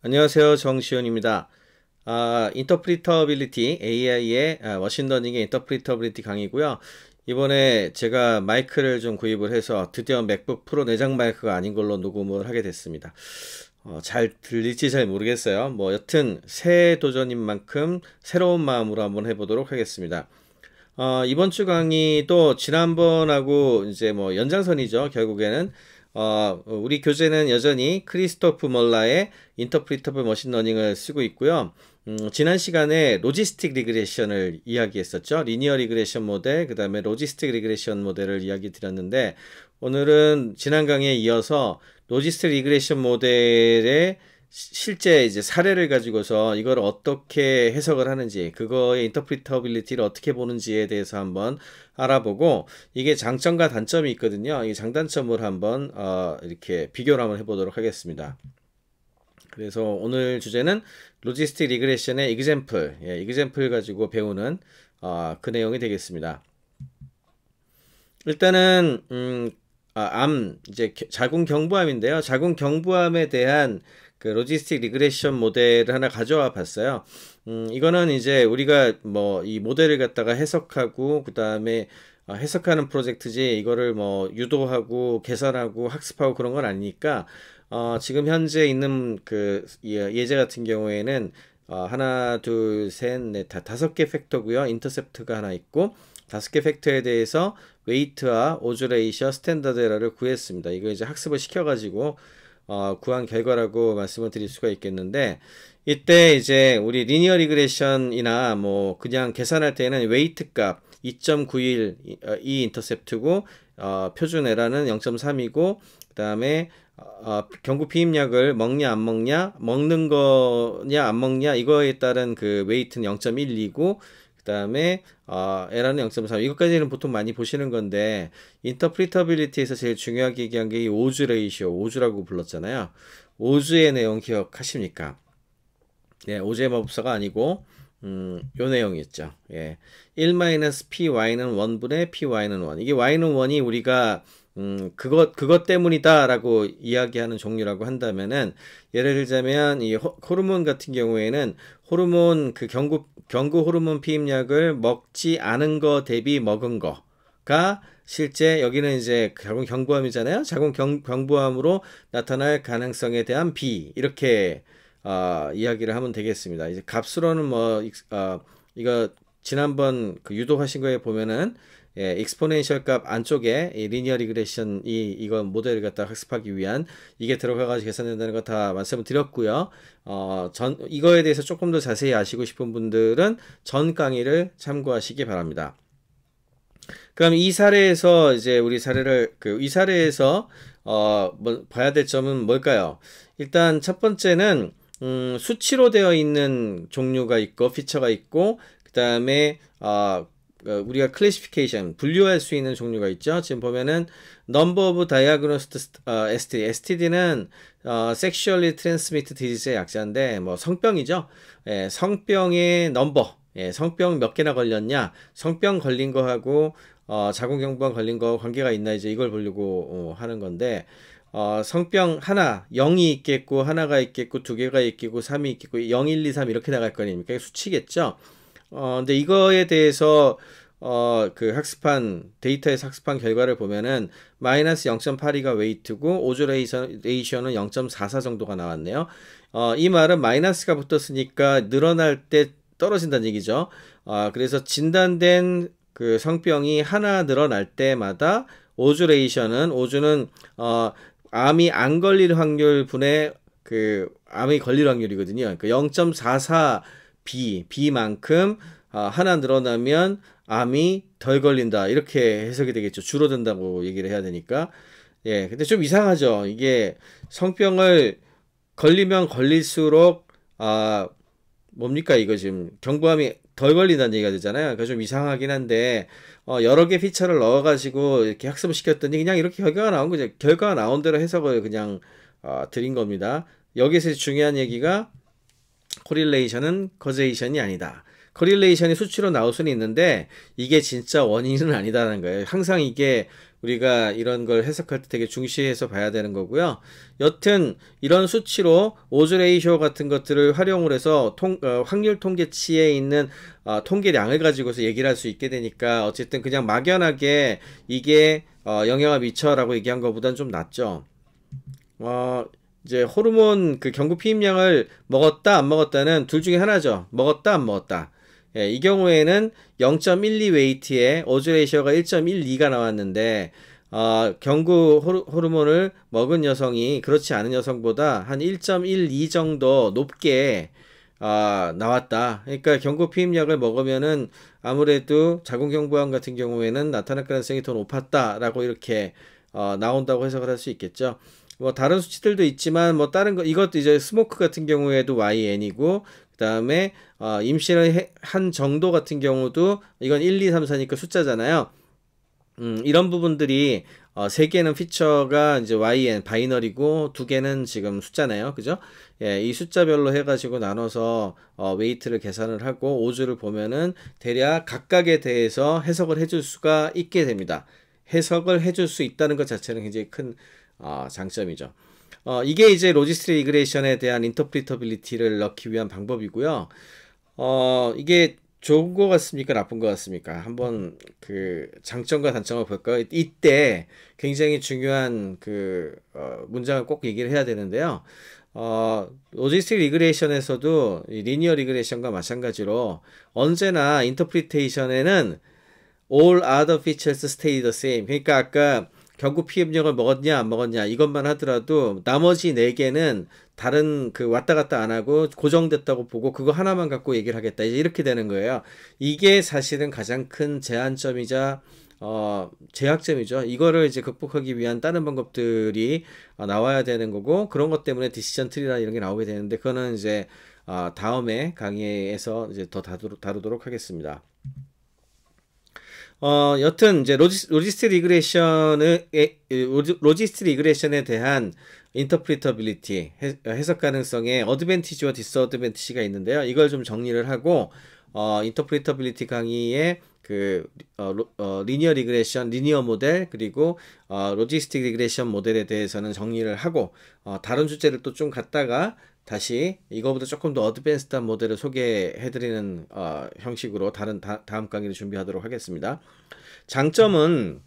안녕하세요. 정시훈입니다. 아, 인터프리터빌리티 AI의 아, 머신러닝의 인터프리터빌리티 강의고요. 이번에 제가 마이크를 좀 구입을 해서 드디어 맥북 프로 내장 마이크가 아닌 걸로 녹음을 하게 됐습니다. 어, 잘 들릴지 잘 모르겠어요. 뭐 여튼 새 도전인 만큼 새로운 마음으로 한번 해보도록 하겠습니다. 어, 이번 주 강의도 지난번하고 이제 뭐 연장선이죠. 결국에는 어, 우리 교재는 여전히 크리스토프 몰라의 인터프리터블 머신러닝을 쓰고 있고요. 음, 지난 시간에 로지스틱 리그레션을 이야기했었죠. 리니어 리그레션 모델, 그 다음에 로지스틱 리그레션 모델을 이야기 드렸는데, 오늘은 지난 강에 이어서 로지스틱 리그레션 모델의 실제 이제 사례를 가지고서 이걸 어떻게 해석을 하는지 그거의 인터프리터빌리티를 어떻게 보는지에 대해서 한번 알아보고 이게 장점과 단점이 있거든요. 이 장단점을 한번 어, 이렇게 비교를 한번 해보도록 하겠습니다. 그래서 오늘 주제는 로지스틱 리그레션의 이그젠플, 예, 이그젠플 가지고 배우는 어, 그 내용이 되겠습니다. 일단은 음, 아, 암 이제 자궁 경부암인데요. 자궁 경부암에 대한 그 로지스틱 리그레션 모델을 하나 가져와 봤어요. 음, 이거는 이제 우리가 뭐 이 모델을 갖다가 해석하고 그다음에 어, 해석하는 프로젝트지 이거를 뭐 유도하고 계산하고 학습하고 그런 건 아니니까 어, 지금 현재 있는 그 예, 예제 같은 경우에는 어, 하나, 둘, 셋, 넷, 다, 섯개 팩터고요. 인터셉트가 하나 있고 다섯 개 팩터에 대해서 웨이트와 오즈레이셔, 스탠다드 에러를 구했습니다. 이거 이제 학습을 시켜가지고 어, 구한 결과라고 말씀을 드릴 수가 있겠는데 이때 이제 우리 리니어 리그레션이나 뭐 그냥 계산할 때는 웨이트 값 2.91이 어, 인터셉트고 어, 표준 에라는 0.3이고 그다음에 어, 어, 경구 피임약을 먹냐 안 먹냐 먹는 거냐 안 먹냐 이거에 따른 그 웨이트는 0.12고 그다음에 어, 에러는0.3 이것까지는 보통 많이 보시는 건데 인터프리터빌리티에서 제일 중요하게 얘기한 게 이 오즈 레이시오 오즈라고 불렀잖아요. 오즈의 내용 기억하십니까? 예, 오즈의 마법사가 아니고 음, 요 내용이었죠. 예. 1-py는 1분의 py는 1. 이게 y는 1이 우리가 음, 그것, 그것 때문이다라고 이야기하는 종류라고 한다면은, 예를 들자면, 이 호, 호르몬 같은 경우에는, 호르몬, 그 경구, 경구 호르몬 피임약을 먹지 않은 거 대비 먹은 거가, 실제 여기는 이제 결국 경부암이잖아요. 자궁 경, 경부암으로 나타날 가능성에 대한 비 이렇게 어, 이야기를 하면 되겠습니다. 이제 값으로는 뭐 어, 이거 지난번 그 유도하신 거에 보면은 예, 익스포네이셜값 안쪽에 이 리니어 리그레션이 이건 모델을 갖다 학습하기 위한 이게 들어가 가지고 계산된다는 거 다 말씀을 드렸고요. 어, 전 이거에 대해서 조금 더 자세히 아시고 싶은 분들은 전 강의를 참고하시기 바랍니다. 그럼 이 사례에서 이제 우리 사례를 그 이 사례에서 어, 뭐, 봐야 될 점은 뭘까요? 일단 첫 번째는 음, 수치로 되어 있는 종류가 있고 피처가 있고 그 다음에 어, 어, 우리가 클래시피케이션 분류할 수 있는 종류가 있죠. 지금 보면은 넘버 m b e r of diagnosed 어, STD, STD는 어, 섹 e 얼리 트랜스미트 디지스의 약자인데 뭐 성병이죠. 예, 성병의 넘버, 예, 성병 몇 개나 걸렸냐, 성병 걸린 거하고 어, 자궁경부암 걸린 거 관계가 있나 이제 이걸 보려고 어, 하는 건데. 어, 성병 하나, 0이 있겠고, 하나가 있겠고, 두 개가 있겠고, 3이 있겠고, 0, 1, 2, 3 이렇게 나갈 거니까 아닙 수치겠죠? 어, 근데 이거에 대해서 어, 그 학습한, 데이터에 학습한 결과를 보면은, 마이너스 0.82가 웨이트고, 오조 레이션은 0.44 정도가 나왔네요. 어, 이 말은 마이너스가 붙었으니까 늘어날 때 떨어진다는 얘기죠. 아, 어, 그래서 진단된 그 성병이 하나 늘어날 때마다 오주 레이션은, 오주는, 어, 암이 안 걸릴 확률 분의 그 암이 걸릴 확률이거든요. 그러니까 0.44 B, B만큼 아, 하나 늘어나면 암이 덜 걸린다. 이렇게 해석이 되겠죠. 줄어든다고 얘기를 해야 되니까. 예, 근데 좀 이상하죠. 이게 성병을 걸리면 걸릴수록, 아, 뭡니까? 이거 지금 경부암이 덜 걸린다는 얘기가 되잖아요. 그러니까 좀 이상하긴 한데, 어, 여러 개 피처를 넣어가지고 이렇게 학습을 시켰더니 그냥 이렇게 결과가 나온 거죠. 결과가 나온 대로 해석을 그냥, 어, 드린 겁니다. 여기서 중요한 얘기가 코릴레이션은 거제이션이 아니다. 코릴레이션이 수치로 나올 수는 있는데 이게 진짜 원인은 아니다라는 거예요. 항상 이게 우리가 이런 걸 해석할 때 되게 중시해서 봐야 되는 거고요. 여튼 이런 수치로 오즈레이쇼 같은 것들을 활용을 해서 통, 어, 확률 통계치에 있는 어, 통계량을 가지고서 얘기를 할 수 있게 되니까 어쨌든 그냥 막연하게 이게 어, 영향을 미쳐라고 얘기한 것보다는좀 낫죠. 어, 이제 호르몬 그 경구 피임약을 먹었다 안 먹었다는 둘 중에 하나죠. 먹었다 안 먹었다. 예, 이 경우에는 0.12 웨이트에 오즈레이셔가 1.12가 나왔는데 어, 경구 호르, 호르몬을 먹은 여성이 그렇지 않은 여성보다 한 1.12 정도 높게 아, 나왔다. 그러니까 경구 피임약을 먹으면은 아무래도 자궁경부암 같은 경우에는 나타날 가능성이 더 높았다라고 이렇게 어, 나온다고 해석을 할 수 있겠죠. 뭐 다른 수치들도 있지만 뭐 다른 거 이것도 이제 스모크 같은 경우에도 YN이고 그다음에 어, 임신을 한 정도 같은 경우도 이건 1, 2, 3, 4니까 숫자잖아요. 음, 이런 부분들이 어, 세 개는 피처가 이제 YN 바이너리고 두 개는 지금 숫자네요. 그죠? 예, 이 숫자별로 해 가지고 나눠서 어, 웨이트를 계산을 하고 5주를 보면은 대략 각각에 대해서 해석을 해줄 수가 있게 됩니다. 해석을 해줄 수 있다는 것 자체는 굉장히 큰 어, 장점이죠. 어, 이게 이제 로지스트 리그레이션에 대한 인터프리터빌리티를 넣기 위한 방법이고요. 어, 이게 좋은 것 같습니까? 나쁜 것 같습니까? 한번 그 장점과 단점을 볼까요? 이때 굉장히 중요한 그 어, 문장을 꼭 얘기를 해야 되는데요. 어, 로지스틱 리그레이션에서도 리니어 리그레이션과 마찬가지로 언제나 인터프리테이션에는 all other features stay the same. 그러니까 아까 경구 피임약을 먹었냐 안 먹었냐 이것만 하더라도 나머지 네 개는 다른 그 왔다 갔다 안 하고 고정됐다고 보고 그거 하나만 갖고 얘기를 하겠다 이제 이렇게 되는 거예요. 이게 사실은 가장 큰 제한점이자 어, 제약점이죠. 이거를 이제 극복하기 위한 다른 방법들이 어, 나와야 되는 거고, 그런 것 때문에 디시전 트리라 이런 게 나오게 되는데, 그거는 이제, 어, 다음에 강의에서 이제 더 다루, 다루도록 하겠습니다. 어, 여튼 이제 로지, 로지스트 리그레이션의 로지스트 리그레션에 대한 인터프리터빌리티 해석 가능성에 어드밴티지와 디스어드밴티지가 있는데요. 이걸 좀 정리를 하고 어, 인터프리터빌리티 강의의 그 어, 로, 어, 리니어 리그레션, 리니어 모델 그리고 어, 로지스틱 리그레션 모델에 대해서는 정리를 하고 어, 다른 주제를 또 좀 갖다가 다시 이거보다 조금 더 어드밴스한 모델을 소개해드리는 어, 형식으로 다른 다, 음 강의를 준비하도록 하겠습니다. 장점은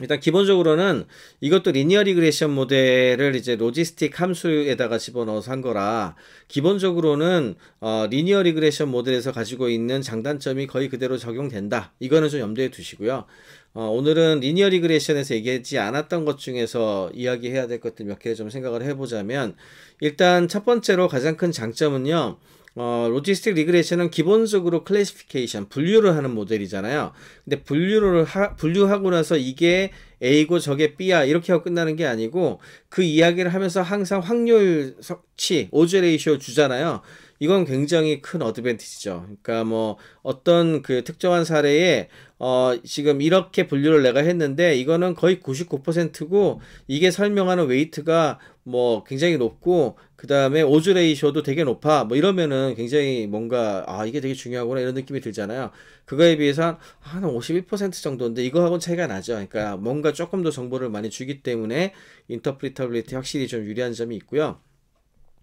일단 기본적으로는 이것도 리니어 리그레션 모델을 이제 로지스틱 함수에다가 집어넣어서 한 거라 기본적으로는 어, 리니어 리그레션 모델에서 가지고 있는 장단점이 거의 그대로 적용된다. 이거는 좀 염두에 두시고요. 어, 오늘은 리니어 리그레션에서 얘기하지 않았던 것 중에서 이야기해야 될 것들 몇 개 좀 생각을 해보자면 일단 첫 번째로 가장 큰 장점은요. 어, 로지스틱 리그레션은 기본적으로 클래시피케이션, 분류를 하는 모델이잖아요. 근데 분류를 하, 분류하고 나서 이게 A고 저게 B야 이렇게 하고 끝나는 게 아니고 그 이야기를 하면서 항상 확률 섭취, 오즈 레이쇼 주잖아요. 이건 굉장히 큰 어드밴티지죠. 그러니까 뭐 어떤 그 특정한 사례에 어 지금 이렇게 분류를 내가 했는데 이거는 거의 99%고 이게 설명하는 웨이트가 뭐 굉장히 높고 그다음에 오즈 레이셔도 되게 높아. 뭐 이러면은 굉장히 뭔가 아 이게 되게 중요하구나 이런 느낌이 들잖아요. 그거에 비해서 한 51% 정도인데 이거하고는 차이가 나죠. 그러니까 뭔가 조금 더 정보를 많이 주기 때문에 인터프리터빌리티 확실히 좀 유리한 점이 있고요.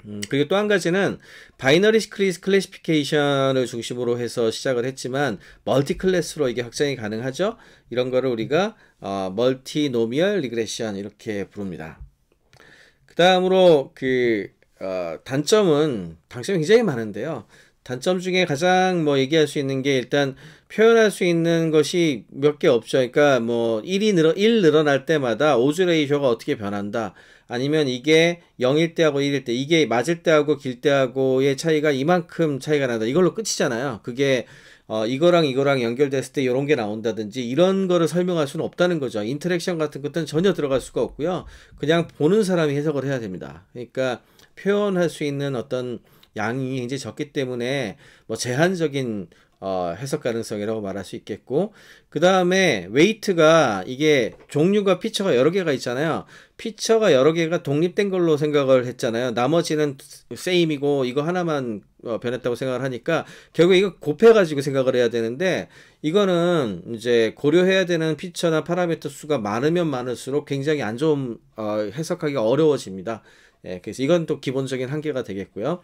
음, 그리고 또 한 가지는 바이너리 스클리스 클래시피케이션을 중심으로 해서 시작을 했지만 멀티 클래스로 이게 확장이 가능하죠. 이런 거를 우리가 어, 멀티 노미얼 리그레션 이렇게 부릅니다. 그다음으로 그 어, 단점은 단점이 굉장히 많은데요. 단점 중에 가장 뭐 얘기할 수 있는 게 일단 표현할 수 있는 것이 몇 개 없죠. 그러니까 뭐 1이 늘어 1 늘어날 때마다 오즈레이쇼가 어떻게 변한다. 아니면 이게 0일 때하고 1일 때 이게 맞을 때하고 길 때하고의 차이가 이만큼 차이가 난다. 이걸로 끝이잖아요. 그게 어, 이거랑 이거랑 연결됐을 때 이런 게 나온다든지 이런 거를 설명할 수는 없다는 거죠. 인터랙션 같은 것들은 전혀 들어갈 수가 없고요. 그냥 보는 사람이 해석을 해야 됩니다. 그러니까 표현할 수 있는 어떤 양이 굉장히 적기 때문에 뭐 제한적인 어, 해석 가능성이라고 말할 수 있겠고 그 다음에 웨이트가 이게 종류가 피처가 여러 개가 있잖아요 피처가 여러 개가 독립된 걸로 생각을 했잖아요 나머지는 세임이고 이거 하나만 어, 변했다고 생각을 하니까 결국 이거 곱해 가지고 생각을 해야 되는데 이거는 이제 고려해야 되는 피처나 파라미터 수가 많으면 많을수록 굉장히 안 좋은 어, 해석하기가 어려워집니다 예, 그래서 이건 또 기본적인 한계가 되겠고요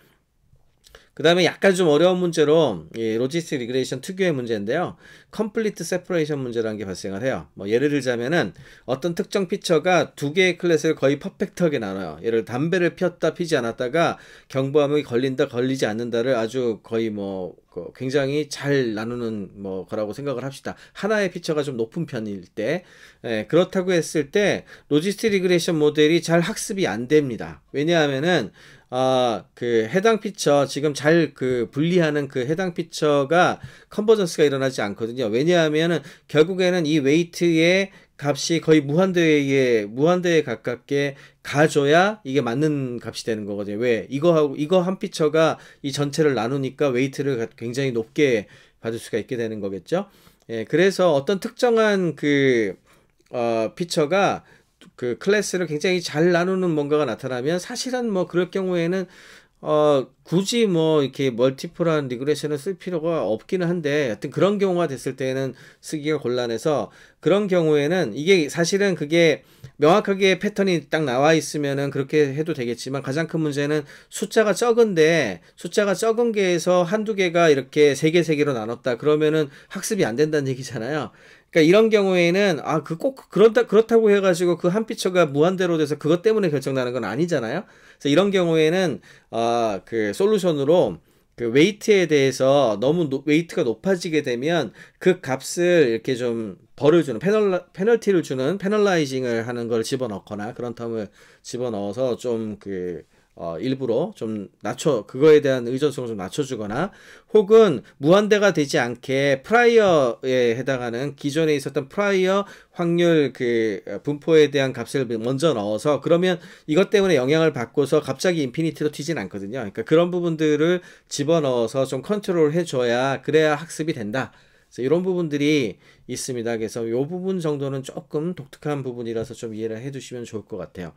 그 다음에 약간 좀 어려운 문제로 예, 로지스틱 리그레이션 특유의 문제인데요. 컴플리트 세퍼레이션 문제라는 게 발생을 해요. 뭐 예를 들자면은 어떤 특정 피처가 두 개의 클래스를 거의 퍼펙트하게 나눠요. 예를 담배를 피웠다 피지 않았다가 경보암이 걸린다 걸리지 않는다를 아주 거의 뭐 굉장히 잘 나누는 뭐 거라고 생각을 합시다. 하나의 피처가 좀 높은 편일 때 예, 그렇다고 했을 때로지스트 리그레션 이 모델이 잘 학습이 안 됩니다. 왜냐하면은 아, 그 해당 피처 지금 잘 그 분리하는 그 해당 피처가 컨버전스가 일어나지 않거든요. 왜냐하면은 결국에는 이 웨이트의 값이 거의 무한대에 무한대에 가깝게 가져야 이게 맞는 값이 되는 거거든요. 왜 이거하고 이거 한 피처가 이 전체를 나누니까 웨이트를 굉장히 높게 받을 수가 있게 되는 거겠죠. 예, 그래서 어떤 특정한 그 어, 피처가 그 클래스를 굉장히 잘 나누는 뭔가가 나타나면 사실은 뭐 그럴 경우에는 어, 굳이 뭐 이렇게 멀티플한 리그레션을 쓸 필요가 없기는 한데 여튼 그런 경우가 됐을 때는 에 쓰기가 곤란해서 그런 경우에는 이게 사실은 그게 명확하게 패턴이 딱 나와 있으면은 그렇게 해도 되겠지만 가장 큰 문제는 숫자가 적은데 숫자가 적은 게에서 한 두 개가 이렇게 세 개 세 개로 나눴다 그러면은 학습이 안 된다는 얘기잖아요. 그러니까 이런 경우에는 아 그 꼭 그렇다 그렇다고 해가지고 그 한 피처가 무한대로 돼서 그것 때문에 결정나는 건 아니잖아요. 그래서 이런 경우에는 아 그 솔루션으로 그 웨이트에 대해서 너무 노, 웨이트가 높아지게 되면 그 값을 이렇게 좀 벌을 주는 패널 페널티를 주는 패널라이징을 하는 걸 집어넣거나 그런 텀을 집어넣어서 좀그 어, 일부러 좀 낮춰 그거에 대한 의존성을 좀 낮춰주거나 혹은 무한대가 되지 않게 프라이어에 해당하는 기존에 있었던 프라이어 확률 그 어, 분포에 대한 값을 먼저 넣어서 그러면 이것 때문에 영향을 받고서 갑자기 인피니티로 튀진 않거든요. 그러니까 그런 부분들을 집어넣어서 좀 컨트롤 해줘야 그래야 학습이 된다. 이런 부분들이 있습니다. 그래서 이 부분 정도는 조금 독특한 부분이라서 좀 이해를 해두시면 좋을 것 같아요.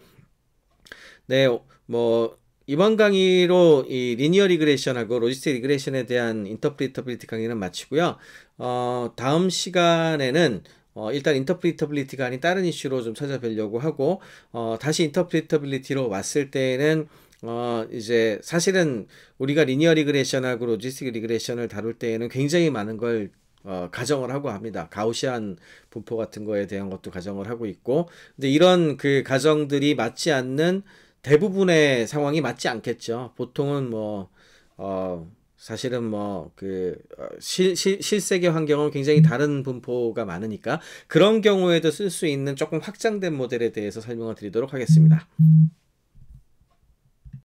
네, 어, 뭐 이번 강의로 이 리니어 리그레이션하고 로지스틱 리그레이션에 대한 인터프리터빌리티 강의는 마치고요. 어, 다음 시간에는 어, 일단 인터프리터빌리티가 아닌 다른 이슈로 좀 찾아뵈려고 하고 어, 다시 인터프리터빌리티로 왔을 때에는 어, 이제 사실은 우리가 리니어 리그레이션하고 로지스틱 리그레이션을 다룰 때에는 굉장히 많은 걸 어, 가정을 하고 합니다. 가우시안 분포 같은 거에 대한 것도 가정을 하고 있고, 근데 이런 그 가정들이 맞지 않는 대부분의 상황이 맞지 않겠죠. 보통은 뭐, 어, 사실은 뭐, 그, 어, 실, 실, 실세계 환경은 굉장히 다른 분포가 많으니까, 그런 경우에도 쓸 수 있는 조금 확장된 모델에 대해서 설명을 드리도록 하겠습니다.